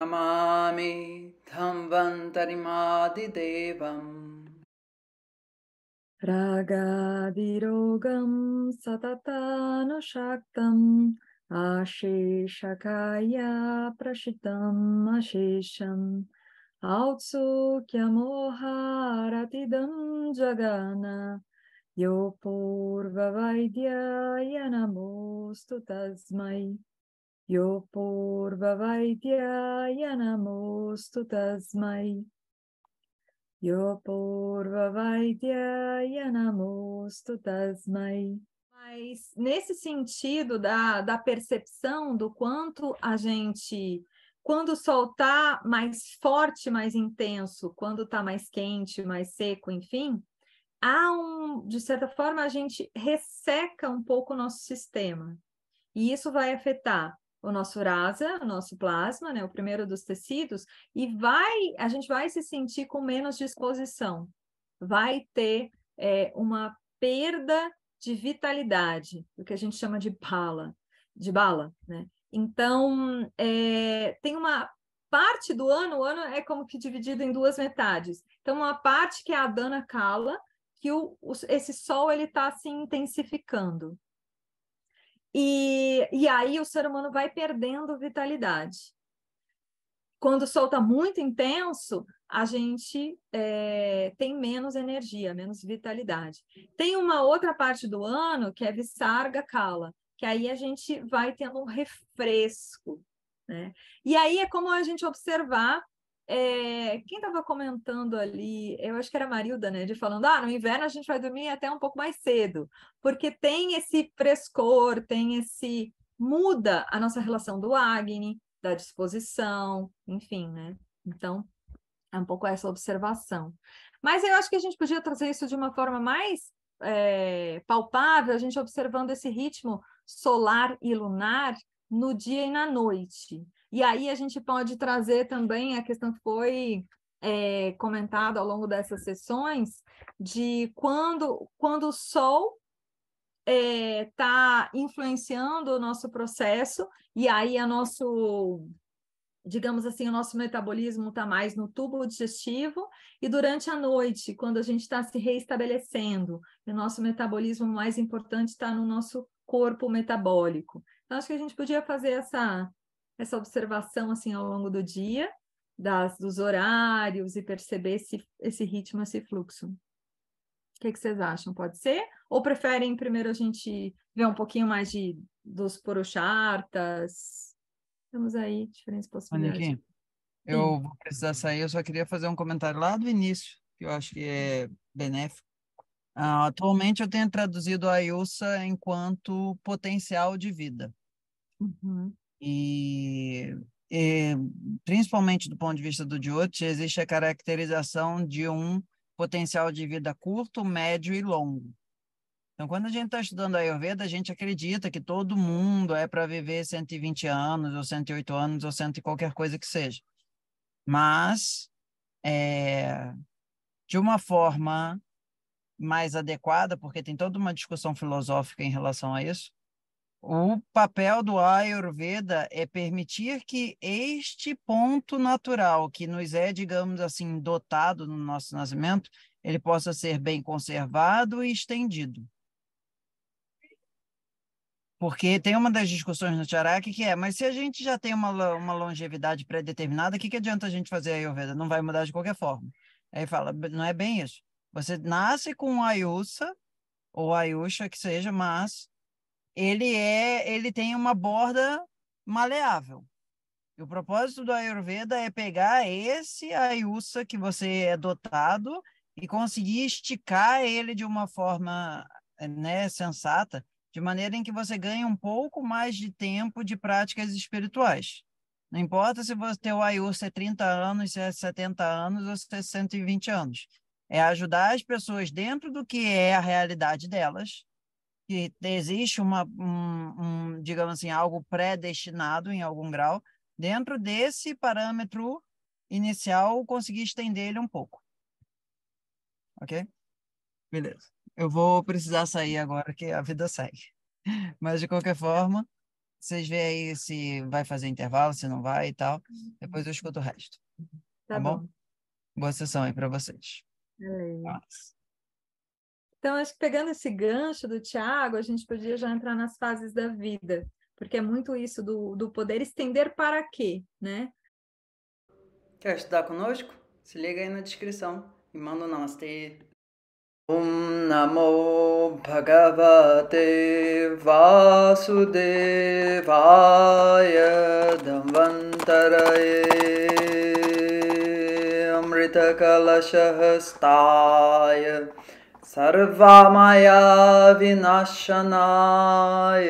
Namami Dhamvantarimadi Devam Raga Virogam Satatano Shaktam Ashishakaya Prashitam Ashisham Autsukya ratidam Jagana Yopurva Vaidya Yanamostu Tasmai Yo Purvavaidya Yanamostu Tasmai. Yo Purvavaidya das mai. Mas nesse sentido da, da percepção do quanto a gente, quando o sol tá mais forte, mais intenso, quando tá mais quente, mais seco, enfim, há um, de certa forma, a gente resseca um pouco o nosso sistema. E isso vai afetar o nosso rasa o nosso plasma, né, o primeiro dos tecidos, e vai, a gente vai se sentir com menos disposição, vai ter é, uma perda de vitalidade, o que a gente chama de bala, de bala, né? Então, é, tem uma parte do ano, o ano é como que dividido em duas metades. Então, uma parte que é a dana cala, que o, o, esse sol ele está se intensificando. E, e aí o ser humano vai perdendo vitalidade. Quando solta muito intenso, a gente é, tem menos energia, menos vitalidade. Tem uma outra parte do ano que é Vissarga Kala, que aí a gente vai tendo um refresco. Né? E aí é como a gente observar é, quem estava comentando ali, eu acho que era a Marilda, né? De falando, ah, no inverno a gente vai dormir até um pouco mais cedo, porque tem esse frescor, tem esse. muda a nossa relação do Agni, da disposição, enfim, né? Então, é um pouco essa observação. Mas eu acho que a gente podia trazer isso de uma forma mais é, palpável, a gente observando esse ritmo solar e lunar no dia e na noite. E aí a gente pode trazer também a questão que foi é, comentada ao longo dessas sessões, de quando, quando o sol está é, tá influenciando o nosso processo, e aí a nosso digamos assim, o nosso metabolismo está mais no tubo digestivo, e durante a noite, quando a gente está se reestabelecendo, o nosso metabolismo mais importante está no nosso corpo metabólico. Então, acho que a gente podia fazer essa, essa observação assim ao longo do dia, das, dos horários e perceber esse, esse ritmo, esse fluxo. O que, que vocês acham? Pode ser? Ou preferem primeiro a gente ver um pouquinho mais de, dos porochartas? Temos aí diferentes possibilidades. eu vou precisar sair, eu só queria fazer um comentário lá do início, que eu acho que é benéfico. Uh, atualmente eu tenho traduzido a Ilsa enquanto potencial de vida. Uhum. E, eh, principalmente do ponto de vista do Diot, existe a caracterização de um potencial de vida curto, médio e longo. Então, quando a gente está estudando a Ayurveda, a gente acredita que todo mundo é para viver 120 anos, ou 108 anos, ou 100 qualquer coisa que seja. Mas, é, de uma forma mais adequada, porque tem toda uma discussão filosófica em relação a isso, o papel do Ayurveda é permitir que este ponto natural que nos é, digamos assim, dotado no nosso nascimento, ele possa ser bem conservado e estendido. Porque tem uma das discussões no Charaki que é, mas se a gente já tem uma, uma longevidade pré-determinada, o que, que adianta a gente fazer a Ayurveda? Não vai mudar de qualquer forma. Aí fala, não é bem isso. Você nasce com Ayusa, ou Ayusha, que seja, mas ele é, ele tem uma borda maleável. E o propósito do Ayurveda é pegar esse ayusa que você é dotado e conseguir esticar ele de uma forma, né, sensata, de maneira em que você ganhe um pouco mais de tempo de práticas espirituais. Não importa se você teu ayusa é 30 anos, se é 70 anos ou se é 120 anos. É ajudar as pessoas dentro do que é a realidade delas que existe uma, um, um, digamos assim, algo predestinado em algum grau, dentro desse parâmetro inicial, conseguir estender ele um pouco. Ok? Beleza. Eu vou precisar sair agora, que a vida segue. Mas, de qualquer forma, vocês veem aí se vai fazer intervalo, se não vai e tal. Depois eu escuto o resto. Tá, tá bom? bom? Boa sessão aí para vocês. Beleza. Nossa. Então, acho que pegando esse gancho do Tiago, a gente podia já entrar nas fases da vida, porque é muito isso do, do poder estender para quê, né? Quer estudar conosco? Se liga aí na descrição e manda o um namastê. Om Namo Bhagavate Vasudevaya Dhamvantaraye Amrita सर्वामाया विनाशनाय